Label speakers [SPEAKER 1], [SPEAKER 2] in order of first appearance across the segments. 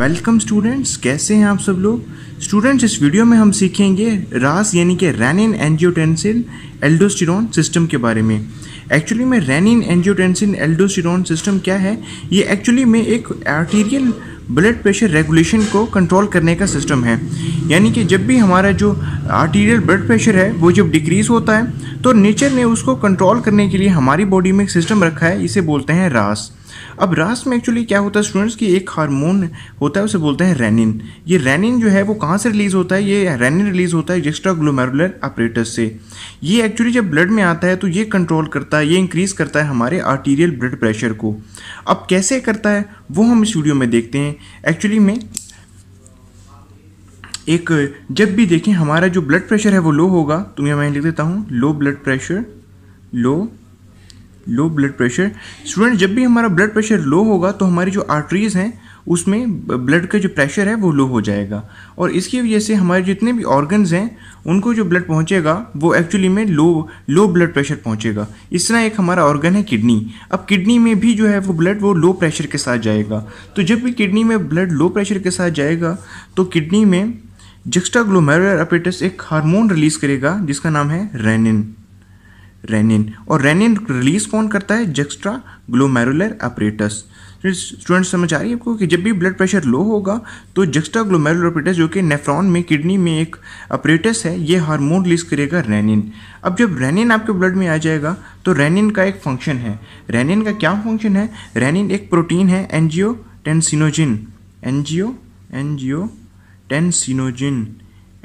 [SPEAKER 1] welcome students कैसे हैं आप सब लोग स्टूडेंट्स इस वीडियो में हम सीखेंगे रास यानी कि रैनिन एंजियोटेंसिन एल्डोस्टिरोन सिस्टम के बारे में एक्चुअली में रैनिन एंजियोटेंसिन एल्डोस्टिरोन सिस्टम क्या है ये एक्चुअली में एक आर्टीरियल ब्लड प्रेशर रेगुलेशन को कंट्रोल करने का सिस्टम है यानी कि जब भी हमारा जो आर्टीरियल ब्लड प्रेशर है वो जब डिक्रीज़ होता है तो नेचर ने उसको कंट्रोल करने के लिए हमारी बॉडी में एक सिस्टम रखा है इसे बोलते हैं रास अब रास में एक्चुअली क्या होता है स्टूडेंट्स की एक हार्मोन होता है उसे बोलते हैं रेनिन ये रेनिन जो है वो कहाँ से रिलीज़ होता है ये रेनिन रिलीज़ होता है एक्स्ट्रा ग्लोमेरुलर ऑपरेटर से ये एक्चुअली जब ब्लड में आता है तो ये कंट्रोल करता है ये इंक्रीज़ करता है हमारे आर्टीरियल ब्लड प्रेशर को अब कैसे करता है वो हम इस वीडियो में देखते हैं एक्चुअली में एक जब भी देखें हमारा जो ब्लड प्रेशर है वो लो होगा तो मैं लिख देता हूँ low blood pressure low low blood pressure student जब भी हमारा ब्लड प्रेशर लो होगा तो हमारी जो आर्टरीज़ हैं उसमें ब्लड का जो प्रेशर है वो लो हो जाएगा और इसकी वजह से हमारे जितने भी ऑर्गन्स हैं उनको जो ब्लड पहुंचेगा वो एक्चुअली में लो लो ब्लड प्रेशर पहुंचेगा इस तरह एक हमारा ऑर्गन है किडनी अब किडनी में भी जो है वो ब्लड वो लो प्रेशर के साथ जाएगा तो जब भी किडनी में ब्लड लो प्रेशर के साथ जाएगा तो किडनी में जक्स्टा अपेटस एक हार्मोन रिलीज़ करेगा जिसका नाम है रेनिन रेनिन और रेनिन रिलीज कौन करता है जेक्स्ट्रा ग्लोमेरुलर अपरेटस स्टूडेंट समझ आ रही है आपको कि जब भी ब्लड प्रेशर लो होगा तो जेक्स्ट्रा ग्लोमेरुलर अपरेटस जो कि नेफ्रॉन में किडनी में एक अपरेटस है ये हार्मोन रिलीज करेगा रेनिन अब जब रेनिन आपके ब्लड में आ जाएगा तो रेनिन का एक फंक्शन है रेनिन का क्या फंक्शन है रेनिन एक प्रोटीन है angiotensinogen angio angiotensinogen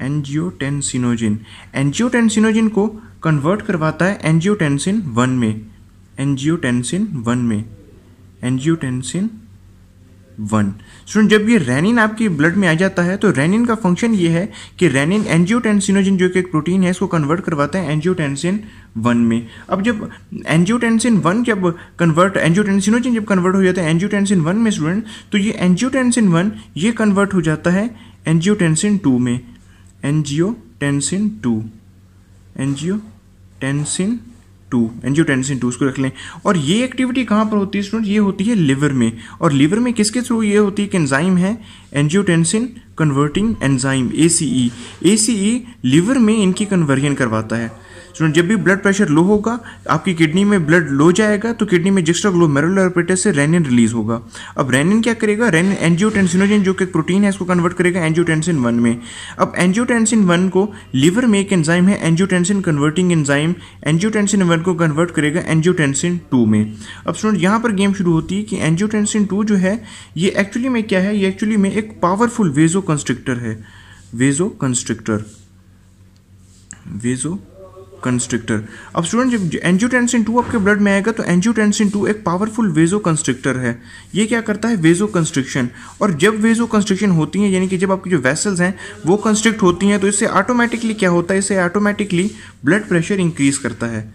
[SPEAKER 1] angiotensinogen angiotensinogen को कन्वर्ट करवाता है एनजियोटेंसिन वन में एनजियोटेंसिन वन में एनजियोटेंसिन वन स्टूडेंट जब ये रेनिन आपके ब्लड में आ जाता है तो रेनिन का फंक्शन ये है कि रेनिन एनजियोटेंसिनोजिन जो कि एक प्रोटीन है इसको कन्वर्ट करवाता है एनजियोटेंसिन वन में अब जब एनजियोटेंसिन वन जब कन्वर्ट एनजियोटेंसिनोजिन जब कन्वर्ट हो जाता है एनजियोटेंसिन वन में स्टूडेंट तो ये एनजियोटेंसिन वन ये कन्वर्ट हो जाता है एनजियोटेंसिन टू में angiotensin two angiotensin two tensin two उसको रख लें और ये एक्टिविटी कहाँ पर होती है स्टूडेंट ये होती है लिवर में और लिवर में किसके थ्रू ये होती है कि एंजाइम है angiotensin converting enzyme A C E A C E liver में इनकी कन्वर्जन करवाता है स्टूडेंट जब भी ब्लड प्रेशर लो होगा आपकी किडनी में ब्लड लो जाएगा तो किडनी में जिस्ट्रा ग्लो से रेनिन रिलीज होगा अब रेनिन क्या करेगा रेनिन एनजियोटेंसिनोजन जो कि प्रोटीन है इसको कन्वर्ट करेगा एनजियोटेंसिन वन में अब एनजियोटेंसिन वन को लीवर में एक एंजाइम है angiotensin converting enzyme angiotensin one को कन्वर्ट करेगा एनजियोटेंसिन टू में अब स्टूडेंट यहाँ पर गेम शुरू होती है कि एनजियोटेंसिन टू जो है ये एक्चुअली में क्या है ये एक्चुअली में एक पावरफुल वेजो कंस्ट्रिक्टर है वेजो कंस्ट्रिक्टर वेजो कंस्ट्रिक्टर अब स्टूडेंट जब एंजियोटेंसिन टू आपके ब्लड में आएगा तो एंजियोटेंसिन टू एक पावरफुल वेजो कंस्ट्रिक्टर है ये क्या करता है वेजो कंस्ट्रिक्शन और जब वेजो कंस्ट्रिक्शन होती है यानी कि जब आपकी जो वेसल्स हैं वो कंस्ट्रिक्ट होती हैं तो इससे ऑटोमेटिकली क्या होता है इससे ऑटोमेटिकली ब्लड प्रेशर इंक्रीज करता है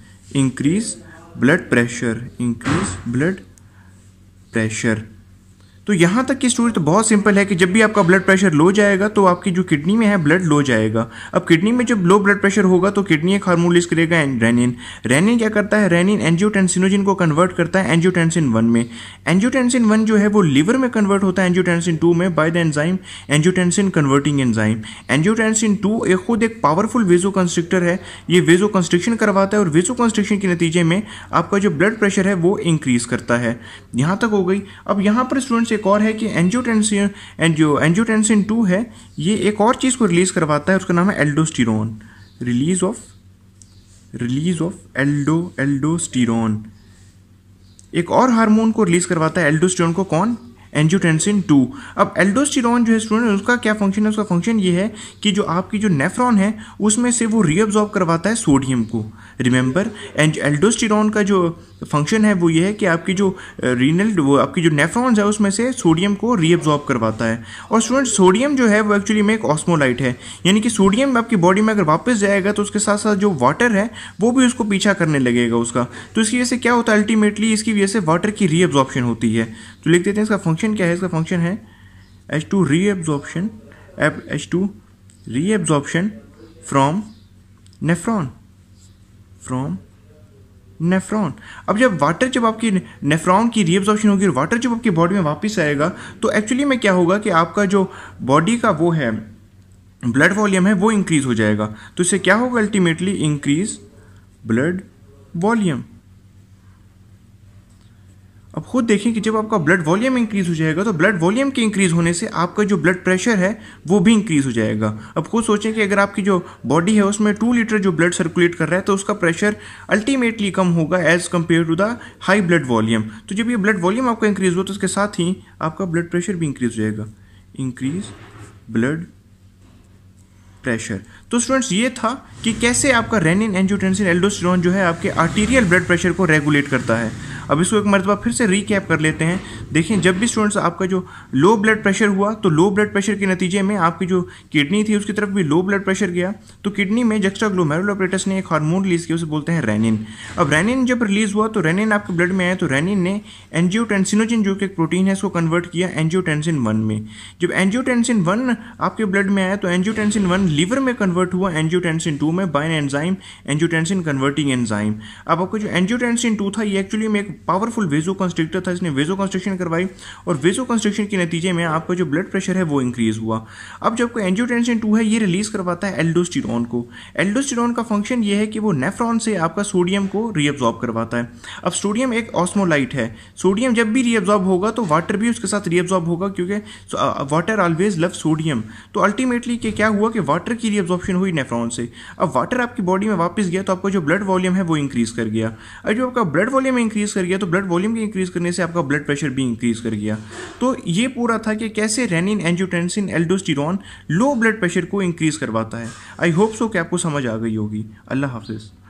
[SPEAKER 1] increase blood pressure increase blood pressure तो यहाँ तक की स्टोरी तो बहुत सिंपल है कि जब भी आपका ब्लड प्रेशर लो जाएगा तो आपकी जो किडनी में है ब्लड लो जाएगा अब किडनी में जब लो ब्लड प्रेशर होगा तो किडनी एक हार्मोन करेगा रेनिन रेनिन क्या करता है रेनिन एनजियोटेंसिनोजिन को कन्वर्ट करता है एनजियोटेंसिन वन में एनजियोटेंसिन वन जो है वो लीवर में कन्वर्ट होता है एनजियोटेंसिन टू में by the enzyme angiotensin converting enzyme angiotensin two एक खुद एक पावरफुल वेजो कंस्ट्रिक्टर है ये वेजो कंस्ट्रिक्शन करवाता है और वेजो कंस्ट्रिक्शन के नतीजे में आपका जो ब्लड प्रेशर है वो इंक्रीज करता है यहाँ तक हो गई अब यहाँ पर स्टूडेंट्स एक और है कि एंजियोटेंसिन एनजियो एनजियोटेंसिन टू है ये एक और चीज़ को रिलीज़ करवाता है उसका नाम है aldosterone release of release of aldo aldosterone एक और हार्मोन को रिलीज़ करवाता है एल्डोस्टिरोन को कौन एंजियोटेंसिन टू अब एल्डोस्टिरोन जो है स्टूडेंट उसका क्या फंक्शन है उसका फंक्शन ये है कि जो आपकी जो नेफ्रॉन है उसमें से वो रीअब्जॉर्ब करवाता है सोडियम को रिमेंबर एंड एल्डोस्टिरॉन का जो फंक्शन है वो ये है कि आपकी जो रीनल वो आपकी जो नेफ्रॉन्स है उसमें से सोडियम को रीअब्जॉर्ब करवाता है और स्टूडेंट सोडियम जो है वो एक्चुअली में एक ऑस्मोलाइट है यानी कि सोडियम आपकी बॉडी में अगर वापस जाएगा तो उसके साथ साथ जो वाटर है वो भी उसको पीछा करने लगेगा उसका तो इसकी वजह से क्या होता है अल्टीमेटली इसकी वजह से वाटर की रीअब्जॉर्प्शन होती है तो लिख देते हैं इसका फंक्शन फंक्शन क्या है इसका फंक्शन है H two reabsorption H two reabsorption from nephron from nephron अब जब वाटर जब आपकी नेफ्रॉन की रीअब्जॉर्प्शन होगी और वाटर जब आपकी बॉडी में वापस आएगा तो एक्चुअली में क्या होगा कि आपका जो बॉडी का वो है ब्लड वॉल्यूम है वो इंक्रीज़ हो जाएगा तो इससे क्या होगा अल्टीमेटली इंक्रीज ब्लड वॉल्यूम अब खुद देखें कि जब आपका ब्लड वॉल्यूम इंक्रीज़ हो जाएगा तो ब्लड वॉल्यूम के इंक्रीज़ होने से आपका जो ब्लड प्रेशर है वो भी इंक्रीज़ हो जाएगा अब खुद सोचें कि अगर आपकी जो बॉडी है उसमें टू लीटर जो ब्लड सर्कुलेट कर रहा है तो उसका प्रेशर अल्टीमेटली कम होगा as compare to the high blood volume तो जब ये ब्लड वॉल्यूम आपका इंक्रीज़ हो तो उसके साथ ही आपका ब्लड प्रेशर भी इंक्रीज़ हो जाएगा इंक्रीज़ ब्लड प्रेशर तो स्टूडेंट्स ये था कि कैसे आपका रेनिन एंजियोटेंसिन एल्डोस्टेरोन जो है आपके आर्टीरियल ब्लड प्रेशर को रेगुलेट करता है अब इसको एक मरतबा फिर से रीकैप कर लेते हैं देखें जब भी स्टूडेंट्स आपका जो लो ब्लड प्रेशर हुआ तो लो ब्लड प्रेशर के नतीजे में आपकी जो किडनी थी उसकी तरफ भी लो ब्लड प्रेशर गया तो किडनी में जक्स्ट्रा ग्लोमेरुलोपेटस ने एक हार्मोन रिलीज किया उसे बोलते हैं रेनिन अब रेनिन जब रिलीज़ हुआ तो रेनिन आपके ब्लड में आया तो रेनिन ने एनजियोटेंसिनोजिन जो कि एक प्रोटीन है उसको कन्वर्ट किया एनजियोटेंसिन वन में जब एनजियोटेंसिन वन आपके ब्लड में आया तो एनजियोटेंसिन वन लीवर में कन्वर्ट कन्वर्ट हुआ एनजियोटेंसिन टू में by enzyme angiotensin converting enzyme अब आपको जो एनजियोटेंसिन टू था ये एक्चुअली में एक पावरफुल वेजो कंस्ट्रिक्टर था इसने वेजो कंस्ट्रक्शन करवाई और वेजो कंस्ट्रक्शन के नतीजे में आपका जो ब्लड प्रेशर है वो इंक्रीज हुआ अब जब कोई एनजियोटेंसिन टू है ये रिलीज करवाता है एल्डोस्टिरोन को एल्डोस्टिरोन का फंक्शन ये है कि वो नेफ्रॉन से आपका सोडियम को रीअब्जॉर्ब करवाता है अब सोडियम एक ऑस्मोलाइट है सोडियम जब भी रीअब्जॉर्ब होगा तो वाटर भी उसके साथ रीअब्जॉर्ब होगा क्योंकि वाटर ऑलवेज लव सोडियम तो अल्टीमेटली क्या हुआ कि वाटर की रीअब्जॉर्ब एब्जॉर्प्शन हुई नेफ्रॉन से अब वाटर आपकी बॉडी में वापस गया तो आपका जो ब्लड वॉल्यूम है वो इंक्रीज़ कर गया और जो आपका ब्लड वॉल्यूम इंक्रीज़ कर गया तो ब्लड वॉल्यूम के इंक्रीज़ करने से आपका ब्लड प्रेशर भी इंक्रीज़ कर गया तो ये पूरा था कि कैसे renin angiotensin aldosterone low blood pressure को इंक्रीज़ करवाता है आई होप सो कि आपको समझ आ गई होगी अल्लाह हाफिज़